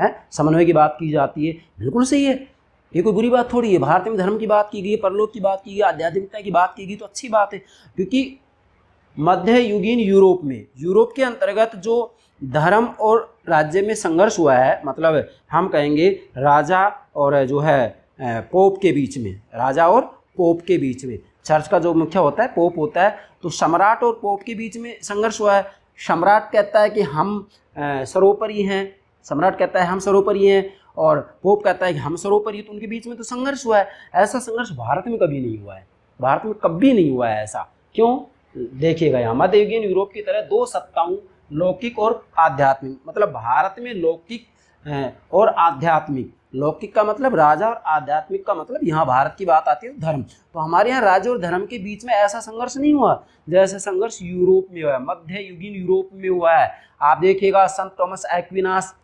है समन्वय की बात की जाती है बिल्कुल सही है ये कोई बुरी बात थोड़ी है भारत में धर्म की बात की गई परलोक की बात की गई आध्यात्मिकता की बात की गई तो अच्छी बात है क्योंकि मध्य युगीन यूरोप में यूरोप के अंतर्गत जो धर्म और राज्य में संघर्ष हुआ है मतलब हम कहेंगे राजा और जो है पोप के बीच में राजा और पोप के बीच में चर्च का जो मुख्य होता है पोप होता है तो सम्राट और पोप के बीच में संघर्ष हुआ है सम्राट कहता है कि हम सर्वोपरि हैं सम्राट कहता है हम सर्वोपरि हैं और पोप कहता है कि हम सर्वोपरि तो उनके बीच में तो संघर्ष हुआ है ऐसा संघर्ष भारत में कभी नहीं हुआ है भारत में कभी नहीं हुआ है ऐसा क्यों देखिएगा यहाँ मध्य यूरोप की तरह दो सत्ताओं लौकिक और आध्यात्मिक मतलब भारत में लौकिक और आध्यात्मिक लौकिक का मतलब राजा और आध्यात्मिक का मतलब यहाँ भारत की बात आती है धर्म तो हमारे यहाँ राज्य और धर्म के बीच में ऐसा संघर्ष नहीं हुआ जैसे संघर्ष यूरोप में हुआ है मध्य युगीन यूरोप में हुआ है आप देखिएगा संत थॉमस एक्विनास